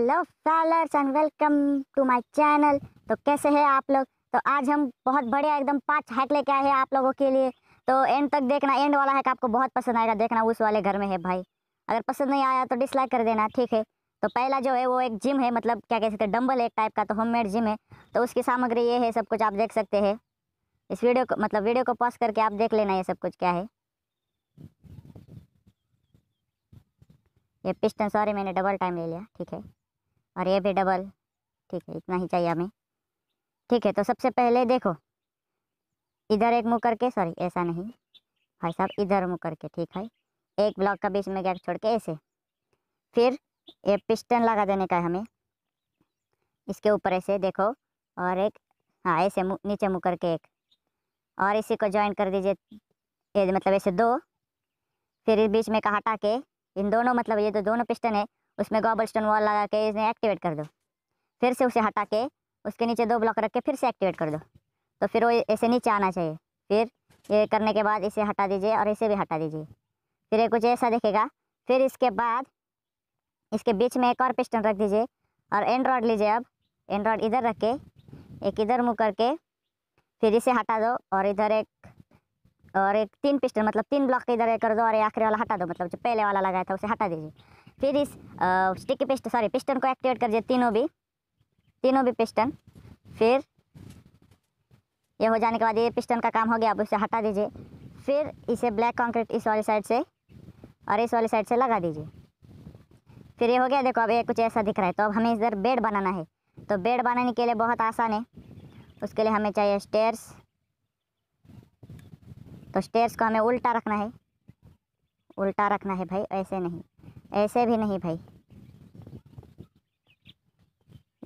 hello scholars and welcome to my channel तो कैसे हैं आप लोग तो आज हम बहुत बढ़िया एकदम पांच हैक लेके आए हैं आप लोगों के लिए तो एंड तक देखना एंड वाला हैक आपको बहुत पसंद आएगा देखना उस वाले घर में है भाई अगर पसंद नहीं आया तो डिसलाइक कर देना ठीक है तो पहला जो है वो एक जिम है मतलब क्या कह सकते हैं डम्बल एक टाइप का तो होम जिम है तो उसकी सामग्री ये है सब कुछ आप देख सकते हैं इस वीडियो को मतलब वीडियो को पॉज करके आप देख लेना ये सब कुछ क्या है ये पिस्टन सॉरी मैंने डबल टाइम ले लिया ठीक है और ये भी डबल ठीक है इतना ही चाहिए हमें ठीक है तो सबसे पहले देखो इधर एक मुँह करके सॉरी ऐसा नहीं भाई साहब इधर मुँह करके ठीक है एक ब्लॉक का बीच में गैप छोड़ के ऐसे फिर ये पिस्टन लगा देने का है हमें इसके ऊपर ऐसे देखो और एक हाँ ऐसे मु, नीचे मुँह करके एक और इसी को ज्वाइन कर दीजिए ये मतलब ऐसे दो फिर इस बीच में का हटा के इन दोनों मतलब ये तो दोनों पिस्टन है उसमें गॉबल स्टोन वॉल लगा के इसे एक्टिवेट कर दो फिर से उसे हटा के उसके नीचे दो ब्लॉक रख के फिर से एक्टिवेट कर दो तो फिर वो ऐसे नीचे आना चाहिए फिर ये करने के बाद इसे हटा दीजिए और इसे भी हटा दीजिए फिर ये कुछ ऐसा देखेगा फिर इसके बाद इसके बीच में एक और पिस्टन रख दीजिए और एंड्रॉयड लीजिए अब एंड्रॉयड इधर रख के एक इधर मुँह करके फिर इसे हटा दो और इधर एक और एक तीन पिस्टन मतलब तीन ब्लॉक इधर कर दो और आखिरी वाला हटा दो मतलब जो पहले वाला लगाया था उसे हटा दीजिए फिर इस स्टिक पिस्ट सॉरी पिस्टन को एक्टिवेट कर दिया तीनों भी तीनों भी पिस्टन फिर ये हो जाने के बाद ये पिस्टन का काम हो गया अब उसे हटा दीजिए फिर इसे ब्लैक कंक्रीट इस वाली साइड से और इस वाली साइड से लगा दीजिए फिर ये हो गया देखो अब ये कुछ ऐसा दिख रहा है तो अब हमें इधर बेड बनाना है तो बेड बनाने के लिए बहुत आसान है उसके लिए हमें चाहिए स्टेयर्स तो स्टेयर्स को हमें उल्टा रखना है उल्टा रखना है भाई ऐसे नहीं ऐसे भी नहीं भाई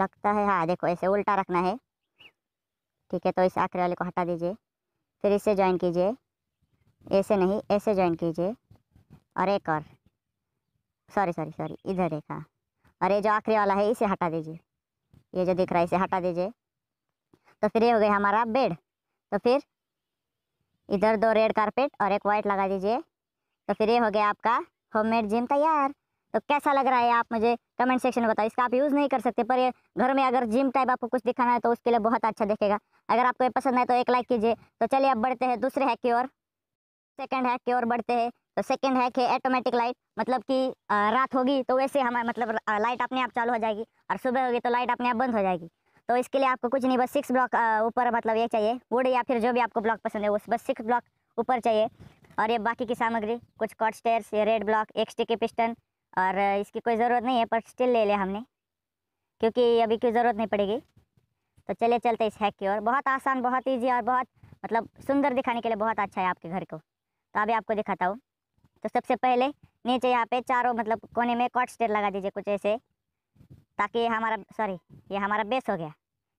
लगता है हाँ देखो ऐसे उल्टा रखना है ठीक है तो इस आखिरी वाले को हटा दीजिए फिर इसे ज्वाइन कीजिए ऐसे नहीं ऐसे ज्वाइन कीजिए और एक और सॉरी सॉरी सॉरी इधर एक हाँ और ये जो आखिरी वाला है इसे हटा दीजिए ये जो दिख रहा है इसे हटा दीजिए तो फिर ये हो गया हमारा बेड तो फिर इधर दो रेड कारपेट और एक वाइट लगा दीजिए तो फिर ये हो गया आपका होममेड जिम तैयार तो कैसा लग रहा है आप मुझे कमेंट सेक्शन में बताओ इसका आप यूज़ नहीं कर सकते पर ये घर में अगर जिम टाइप आपको कुछ दिखाना है तो उसके लिए बहुत अच्छा देखेगा अगर आपको ये पसंद है तो एक लाइक कीजिए तो चलिए अब बढ़ते हैं दूसरे हैक की ओर सेकेंड हैक की ओर बढ़ते हैं तो सेकेंड हैक है ऑटोमेटिक लाइट मतलब कि रात होगी तो वैसे हमारे मतलब लाइट अपने आप चालू हो जाएगी और सुबह होगी तो लाइट अपने आप बंद हो जाएगी तो इसके लिए आपको कुछ नहीं बस सिक्स ब्लॉक ऊपर मतलब ये चाहिए वुड या फिर जो भी आपको ब्लॉक पसंद है वो बस सिक्स ब्लॉक ऊपर चाहिए और ये बाकी की सामग्री कुछ कॉट स्टेयर्स ये रेड ब्लॉक एक स्टिकी पिस्टन और इसकी कोई ज़रूरत नहीं है पर स्टिल ले लिया हमने क्योंकि अभी की ज़रूरत नहीं पड़ेगी तो चलिए चलते इस हैक की ओर बहुत आसान बहुत ईजी और बहुत मतलब सुंदर दिखाने के लिए बहुत अच्छा है आपके घर को तो अभी आपको दिखाता हूँ तो सबसे पहले नीचे यहाँ पे चारों मतलब कोने में कॉट स्टेयर लगा दीजिए कुछ ऐसे ताकि हमारा सॉरी ये हमारा बेस हो गया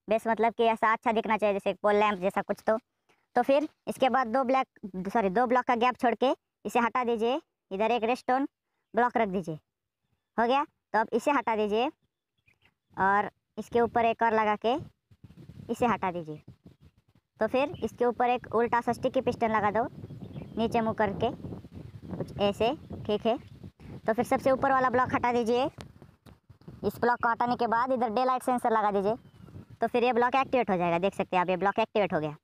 बेस मतलब कि ऐसा अच्छा दिखना चाहिए जैसे पोल लैंप जैसा कुछ तो तो फिर इसके बाद दो ब्लैक सॉरी दो ब्लॉक का गैप छोड़ के इसे हटा दीजिए इधर एक रेस्टोन ब्लॉक रख दीजिए हो गया तो अब इसे हटा दीजिए और इसके ऊपर एक और लगा के इसे हटा दीजिए तो फिर इसके ऊपर एक उल्टा सस्टी की पिस्टन लगा दो नीचे मुँह करके कुछ ऐसे ठीक है तो फिर सबसे ऊपर वाला ब्लॉक हटा दीजिए इस ब्लॉक को हटाने के बाद इधर डे लाइट सेंसर लगा दीजिए तो फिर ये ब्लॉक एक्टिवेट हो जाएगा देख सकते हैं आप ये ब्लॉक एक्टिवेट हो गया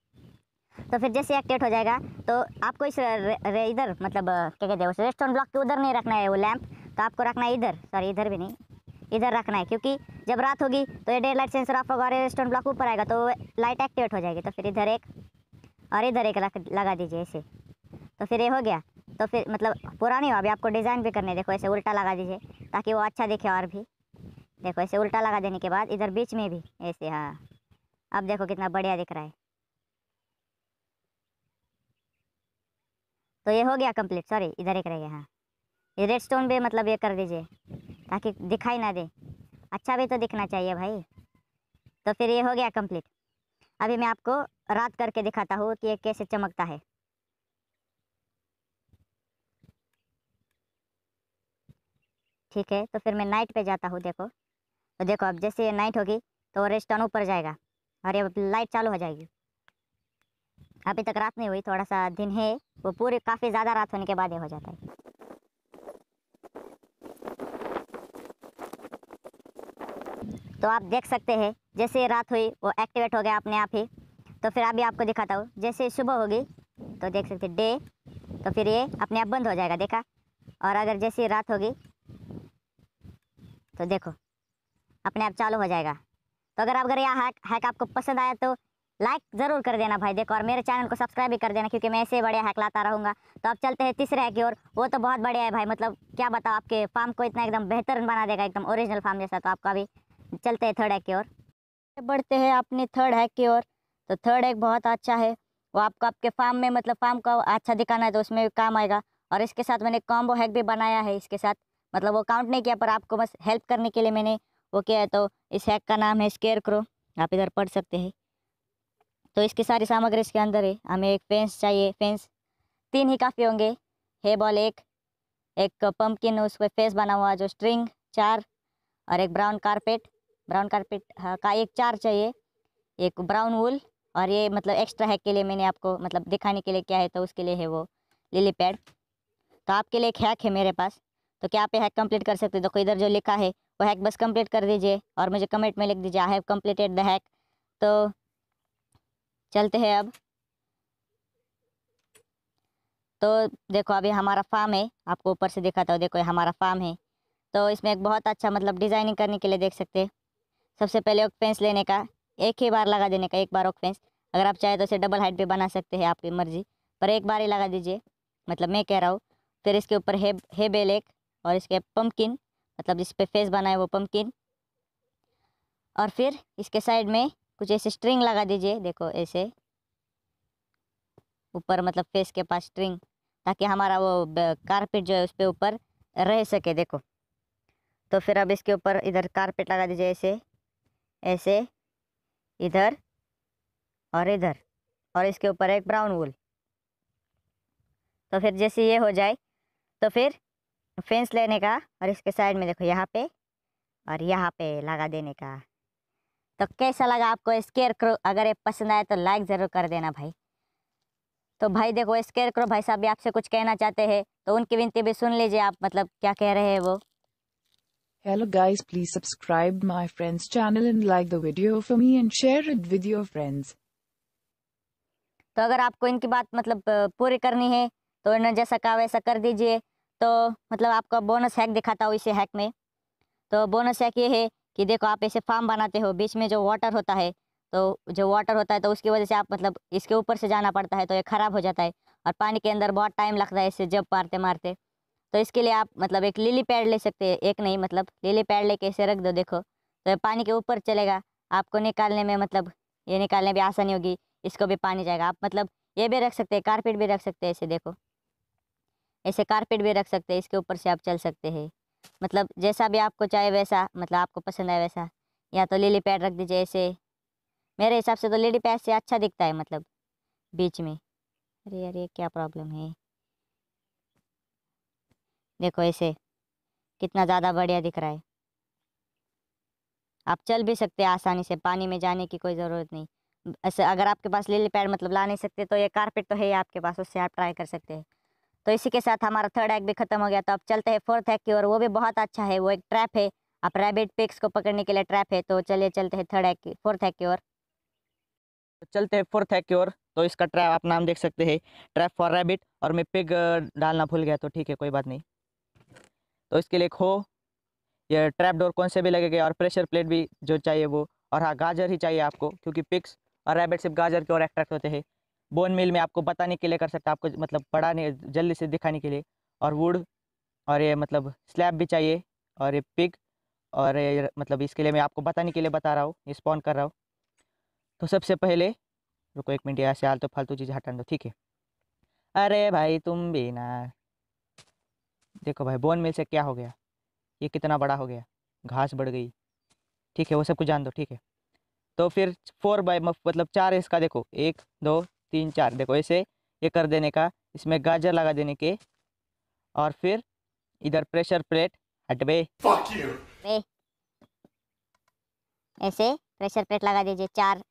तो फिर जैसे एक्टिवेट हो जाएगा तो आपको इस रे, इधर मतलब क्या कहते हैं उस रेस्टोरेंट ब्लॉक के उधर नहीं रखना है वो लैंप तो आपको रखना है इधर सॉरी इधर भी नहीं इधर रखना है क्योंकि जब रात होगी तो ये डे लाइट सेंसर ऑफ होगा और रेस्टोरेंट ब्लॉक ऊपर आएगा तो लाइट एक्टिवेट हो जाएगी तो फिर इधर एक और इधर एक लगा दीजिए ऐसे तो फिर ये हो गया तो फिर मतलब पुरानी हो अभी आपको डिज़ाइन भी करने देखो ऐसे उल्टा लगा दीजिए ताकि वो अच्छा दिखे और भी देखो ऐसे उल्टा लगा देने के बाद इधर बीच में भी ऐसे हाँ अब देखो कितना बढ़िया दिख रहा है तो ये हो गया कंप्लीट सॉरी इधर एक रह गया हाँ ये रेड स्टोन भी मतलब ये कर दीजिए ताकि दिखाई ना दे अच्छा भी तो दिखना चाहिए भाई तो फिर ये हो गया कंप्लीट अभी मैं आपको रात करके दिखाता हूँ कि ये कैसे चमकता है ठीक है तो फिर मैं नाइट पे जाता हूँ देखो तो देखो अब जैसे ये नाइट होगी तो रेस्टोन ऊपर जाएगा और ये लाइट चालू हो जाएगी अभी तक रात नहीं हुई थोड़ा सा दिन है वो पूरी काफ़ी ज़्यादा रात होने के बाद ही हो जाता है तो आप देख सकते हैं जैसे रात हुई वो एक्टिवेट हो गया अपने आप ही तो फिर अभी आपको दिखाता हूँ जैसे सुबह होगी तो देख सकते डे तो फिर ये अपने आप बंद हो जाएगा देखा और अगर जैसे रात होगी तो देखो अपने आप चालू हो जाएगा तो अगर आप अगर यह हैक हैक आपको पसंद आया तो लाइक ज़रूर कर देना भाई देखो और मेरे चैनल को सब्सक्राइब भी कर देना क्योंकि मैं ऐसे बढ़िया हैक लाता रहूँगा तो अब चलते हैं तीसरे हैक की ओर वो तो बहुत बढ़िया है भाई मतलब क्या बताओ आपके फार्म को इतना एकदम बेहतर बना देगा एकदम ओरिजिनल फार्म जैसा तो आपका भी चलते हैं थर्ड हैक की ओर बढ़ते हैं अपने थर्ड हैक की ओर तो थर्ड हैक बहुत अच्छा है वो आपको आपके फार्म में मतलब फार्म को अच्छा दिखाना है तो उसमें काम आएगा और इसके साथ मैंने कॉम्बो हैक भी बनाया है इसके साथ मतलब वो काउंट नहीं किया पर आपको बस हेल्प करने के लिए मैंने वो किया है तो इस हैक का नाम है स्केयर क्रो आप इधर पढ़ सकते हैं तो इसकी सारी सामग्री इसके अंदर है हमें एक पेंस चाहिए पेंस तीन ही काफ़ी होंगे हे बॉल एक एक पम्पकिन उस पर फेस बना हुआ जो स्ट्रिंग चार और एक ब्राउन कारपेट ब्राउन कारपेट का एक चार चाहिए एक ब्राउन वुल और ये मतलब एक्स्ट्रा हैक के लिए मैंने आपको मतलब दिखाने के लिए क्या है तो उसके लिए है वो लिली पैड तो आपके लिए एक हैक है मेरे पास तो क्या आप हैक कंप्लीट कर सकते देखो इधर जो लिखा है वो हैक बस कंप्लीट कर दीजिए और मुझे कमेंट में लिख दीजिए I have completed the hack तो चलते हैं अब तो देखो अभी हमारा फार्म है आपको ऊपर से दिखाता हूँ देखो ये हमारा फार्म है तो इसमें एक बहुत अच्छा मतलब डिज़ाइनिंग करने के लिए देख सकते हैं सबसे पहले ओक फेंस लेने का एक ही बार लगा देने का एक बार ओक फेंस अगर आप चाहें तो इसे डबल हाइट भी बना सकते हैं आपकी मर्ज़ी पर एक बार ही लगा दीजिए मतलब मैं कह रहा हूँ फिर इसके ऊपर हे हे बेलेक और इसके पम्पकिन मतलब जिस पर फेस बना है वो पम्पकिन और फिर इसके साइड में कुछ ऐसे स्ट्रिंग लगा दीजिए देखो ऐसे ऊपर मतलब फेस के पास स्ट्रिंग ताकि हमारा वो कारपेट जो है उस पर ऊपर रह सके देखो तो फिर अब इसके ऊपर इधर कारपेट लगा दीजिए ऐसे ऐसे इधर और इधर और इसके ऊपर एक ब्राउन वूल तो फिर जैसे ये हो जाए तो फिर फेंस लेने का और इसके साइड में देखो यहाँ पे और यहाँ पे लगा देने का तो कैसा लगा आपको स्केयर क्रो अगर ये पसंद आए तो लाइक ज़रूर कर देना भाई तो भाई देखो स्केयर क्रो भाई साहब भी आपसे कुछ कहना चाहते हैं तो उनकी विनती भी सुन लीजिए आप मतलब क्या कह रहे हैं वो hello guys please subscribe my friends channel and like the video for me and share it with your friends तो अगर आपको इनकी बात मतलब पूरी करनी है तो इन्होंने जैसा कहा वैसा कर दीजिए तो मतलब आपका बोनस हैक दिखाता हूँ इसे हैक में तो बोनस हैक ये है कि देखो आप ऐसे फार्म बनाते हो बीच में जो वाटर होता है तो जो वाटर होता है तो उसकी वजह से आप मतलब इसके ऊपर से जाना पड़ता है तो ये ख़राब हो जाता है और पानी के अंदर बहुत टाइम लगता है इसे जब मारते मारते तो इसके लिए आप मतलब एक लिली पैड ले सकते हैं एक नहीं मतलब लिली पैड लेके ऐसे रख दो देखो तो ये पानी के ऊपर चलेगा आपको निकालने में मतलब ये निकालने भी आसानी होगी इसको भी पानी जाएगा आप मतलब ये भी रख सकते हैं कारपेट भी रख सकते हैं ऐसे देखो ऐसे कारपेट भी रख सकते हैं इसके ऊपर से आप चल सकते हैं मतलब जैसा भी आपको चाहे वैसा मतलब आपको पसंद आए वैसा या तो लिली पैड रख दीजिए ऐसे मेरे हिसाब से तो लिली पैड से अच्छा दिखता है मतलब बीच में अरे यार ये क्या प्रॉब्लम है देखो ऐसे कितना ज़्यादा बढ़िया दिख रहा है आप चल भी सकते हैं आसानी से पानी में जाने की कोई ज़रूरत नहीं ऐसे अगर आपके पास लिली पैड मतलब ला नहीं सकते तो ये कारपेट तो है आपके पास उससे आप ट्राई कर सकते हैं तो इसी के साथ हमारा थर्ड एग भी खत्म हो गया तो अब चलते हैं फोर्थ एग की ओर वो भी बहुत अच्छा है वो एक ट्रैप है आप रैबिट पिक्स को पकड़ने के लिए ट्रैप है तो चलिए चलते हैं थर्ड एग की फोर्थ एग की ओर तो चलते हैं फोर्थ एग की ओर तो इसका ट्रैप आप नाम देख सकते हैं ट्रैप फॉर रैबिट और मैं पिग डालना भूल गया तो ठीक है कोई बात नहीं तो इसके लिए खो ये ट्रैप डोर कौन से भी लगेगा और प्रेशर प्लेट भी जो चाहिए वो और हाँ गाजर ही चाहिए आपको क्योंकि पिक्स और रैबिट सिर्फ गाजर की ओर अट्रैक्ट होते हैं बोन मिल में आपको बताने के लिए कर सकता आपको मतलब पढ़ाने जल्दी से दिखाने के लिए और वुड और ये मतलब स्लैब भी चाहिए और ये पिग और ये मतलब इसके लिए मैं आपको बताने के लिए बता रहा हूँ ये स्पॉन कर रहा हूँ तो सबसे पहले रुको एक मिनट यहाँ से आल तो फालतू चीज़ हटा दो ठीक है अरे भाई तुम भी ना देखो भाई बोन मिल से क्या हो गया ये कितना बड़ा हो गया घास बढ़ गई ठीक है वो सब कुछ जान दो ठीक है तो फिर फोर बाई मतलब चार इसका देखो एक दो तीन चार देखो ऐसे ये कर देने का इसमें गाजर लगा देने के और फिर इधर प्रेशर प्लेट हट बे ऐसे प्रेशर प्लेट लगा दीजिए चार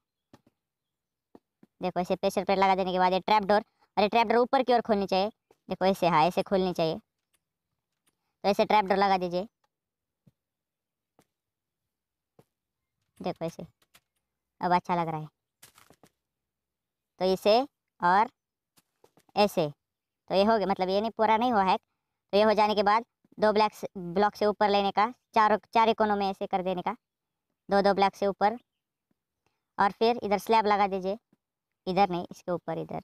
देखो ऐसे प्रेशर प्लेट लगा देने के बाद ये ट्रैप डोर अरे ट्रैप डोर ऊपर की ओर खोलनी चाहिए देखो ऐसे हाँ ऐसे खोलनी चाहिए तो ऐसे ट्रैप डोर लगा दीजिए देखो ऐसे अब अच्छा लग रहा है तो इसे और ऐसे तो ये हो गया मतलब ये नहीं पूरा नहीं हुआ है तो ये हो जाने के बाद दो ब्लैक ब्लॉक से ऊपर लेने का चारों चार कोनों में ऐसे कर देने का दो दो ब्लॉक से ऊपर और फिर इधर स्लैब लगा दीजिए इधर नहीं इसके ऊपर इधर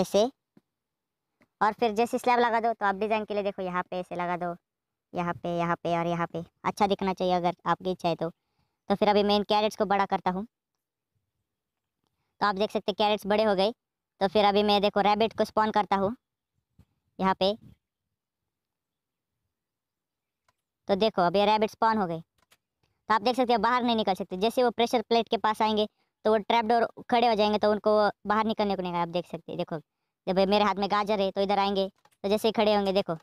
ऐसे और फिर जैसे स्लैब लगा दो तो आप डिज़ाइन के लिए देखो यहाँ पे ऐसे लगा दो यहाँ पे यहाँ पे और यहाँ पे अच्छा दिखना चाहिए अगर आपकी इच्छा है तो तो फिर अभी मैं इन कैरेट्स को बड़ा करता हूँ तो आप देख सकते कैरेट्स बड़े हो गए तो फिर अभी मैं देखो रैबिट को स्पॉन करता हूँ यहाँ पे तो देखो अभी रैबिट स्पॉन हो गए तो आप देख सकते हो बाहर नहीं निकल सकते जैसे वो प्रेशर प्लेट के पास आएंगे तो वो ट्रैप डोर खड़े हो जाएंगे तो उनको बाहर निकलने को नहीं आप देख सकते देखो जब मेरे हाथ में गाजर है तो इधर आएंगे तो जैसे ही खड़े होंगे देखो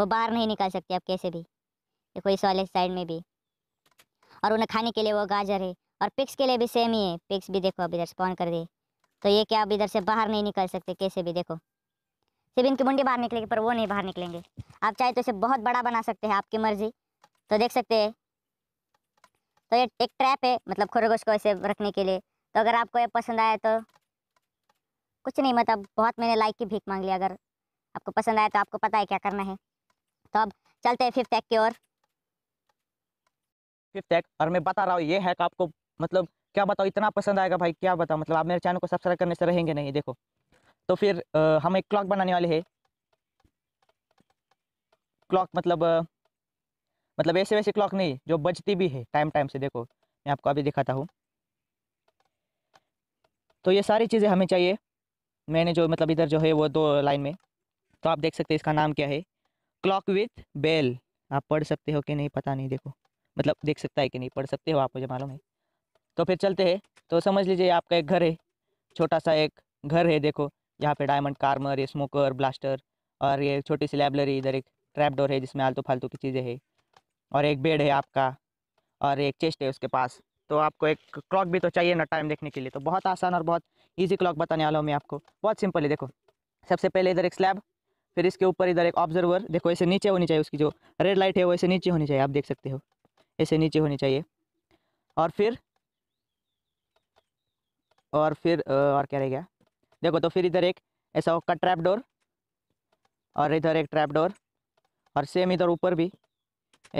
वो बाहर नहीं निकल सकते आप कैसे भी देखो इस वाले साइड में भी और उन्हें खाने के लिए वो गाजर है और पिक्स के लिए भी सेम ही है पिक्स भी देखो अभी इधर स्पॉन कर दी तो ये क्या अभी इधर से बाहर नहीं निकल सकते कैसे भी देखो सिर्फ इनकी मुंडी बाहर निकलेगी पर वो नहीं बाहर निकलेंगे आप चाहे तो इसे बहुत बड़ा बना सकते हैं आपकी मर्जी तो देख सकते हैं तो ये एक ट्रैप है मतलब खरगोश को ऐसे रखने के लिए तो अगर आपको ये पसंद आया तो कुछ नहीं मतलब बहुत मैंने लाइक की भीख मांग ली अगर आपको पसंद आया तो आपको पता है क्या करना है तो अब चलते हैं फिफ्थ एक्ट की ओर फिफ्थ एक्ट और मैं बता रहा हूँ ये हैक आपको मतलब क्या बताओ इतना पसंद आएगा भाई क्या बताओ मतलब आप मेरे चैनल को सब्सक्राइब करने से रहेंगे नहीं देखो तो फिर आ, हम एक क्लॉक बनाने वाले हैं क्लॉक मतलब आ, मतलब ऐसे वैसे क्लॉक नहीं जो बजती भी है टाइम टाइम से देखो मैं आपको अभी दिखाता हूँ तो ये सारी चीज़ें हमें चाहिए मैंने जो मतलब इधर जो है वो दो लाइन में तो आप देख सकते हैं इसका नाम क्या है क्लॉक विथ बेल आप पढ़ सकते हो कि नहीं पता नहीं देखो मतलब देख सकता है कि नहीं पढ़ सकते हो आप मुझे मालूम है तो फिर चलते हैं तो समझ लीजिए आपका एक घर है छोटा सा एक घर है देखो यहाँ पे डायमंड कार्मर ये स्मोकर ब्लास्टर और ये छोटी सी लाइब्रेरी इधर एक ट्रैप डोर है जिसमें आलतू फालतू की चीज़ें है और एक बेड है आपका और एक चेस्ट है उसके पास तो आपको एक क्लॉक भी तो चाहिए ना टाइम देखने के लिए तो बहुत आसान और बहुत ईजी क्लॉक बताने वाला हूँ मैं आपको बहुत सिंपल है देखो सबसे पहले इधर एक स्लैब फिर इसके ऊपर इधर एक ऑब्जर्वर देखो ऐसे नीचे होनी चाहिए उसकी जो रेड लाइट है वो ऐसे नीचे होनी चाहिए आप देख सकते हो ऐसे नीचे होनी चाहिए और फिर और फिर और क्या रह गया देखो तो फिर इधर एक ऐसा होगा ट्रैप डोर और इधर एक ट्रैप डोर और सेम इधर ऊपर भी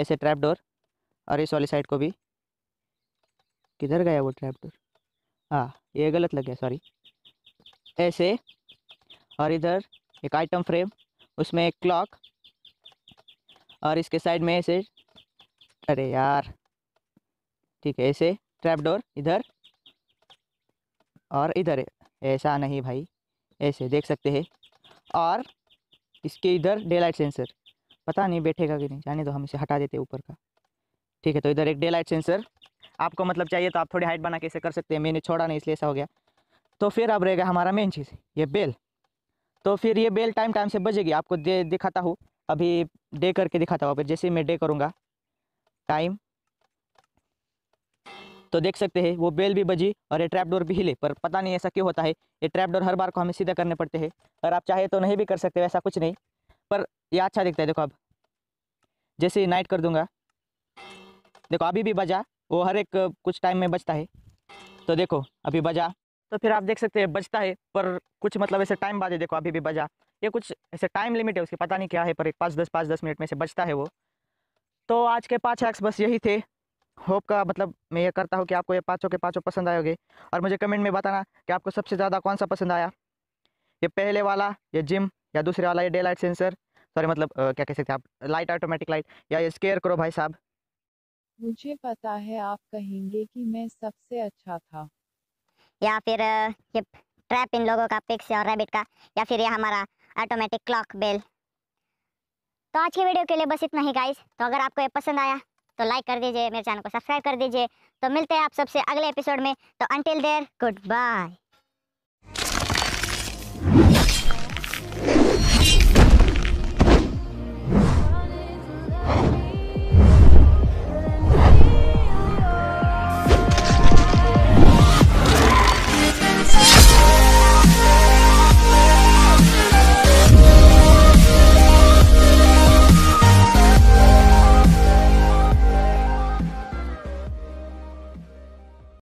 ऐसे ट्रैप डोर और इस वाली साइड को भी किधर गया वो ट्रैप डोर हाँ ये गलत लग गया सॉरी ऐसे और इधर एक आइटम फ्रेम उसमें एक क्लॉक और इसके साइड में ऐसे अरे यार ठीक है ऐसे ट्रैप डोर इधर और इधर ऐसा नहीं भाई ऐसे देख सकते हैं और इसके इधर डे लाइट सेंसर पता नहीं बैठेगा कि नहीं जाने दो हम इसे हटा देते ऊपर का ठीक है तो इधर एक डे लाइट सेंसर आपको मतलब चाहिए तो आप थोड़ी हाइट बना के कर सकते हैं मैंने छोड़ा नहीं इसलिए ऐसा हो गया तो फिर अब रहेगा हमारा मेन चीज़ ये बेल तो फिर ये बेल टाइम टाइम से बजेगी आपको दे दिखाता हूँ अभी डे करके दिखाता हूँ फिर जैसे मैं डे करूँगा टाइम तो देख सकते हैं वो बेल भी बजी और ये ट्रैप डोर भी हिले पर पता नहीं ऐसा क्यों होता है ये ट्रैप डोर हर बार को हमें सीधा करने पड़ते हैं और आप चाहे तो नहीं भी कर सकते वैसा कुछ नहीं पर यह अच्छा दिखता है देखो अब जैसे ही नाइट कर दूंगा देखो अभी भी बजा वो हर एक कुछ टाइम में बजता है तो देखो अभी बजा तो फिर आप देख सकते हैं बजता है पर कुछ मतलब ऐसे टाइम बाद देखो अभी भी बजा ये कुछ ऐसे टाइम लिमिट है उसकी पता नहीं क्या है पर एक पाँच दस पाँच दस मिनट में से बजता है वो तो आज के पाँच एक्स बस यही थे होप का मतलब मैं ये करता हूँ कि आपको ये पाँचों के पाँचों पसंद आए होंगे और मुझे कमेंट में बताना कि आपको सबसे ज़्यादा कौन सा पसंद आया ये पहले वाला ये जिम या दूसरे वाला ये डे लाइट सेंसर सॉरी मतलब आ, क्या कह सकते हैं आप लाइट ऑटोमेटिक लाइट या ये स्केयर करो भाई साहब मुझे पता है आप कहेंगे कि मैं सबसे अच्छा था या फिर ये ट्रैप इन लोगों का पिक्स और रैबिट का या फिर ये हमारा ऑटोमेटिक क्लॉक बेल तो आज की वीडियो के लिए बस इतना ही गाइस तो अगर आपको ये पसंद आया तो लाइक कर दीजिए मेरे चैनल को सब्सक्राइब कर दीजिए तो मिलते हैं आप सबसे अगले एपिसोड में तो अनटिल देर गुड बाय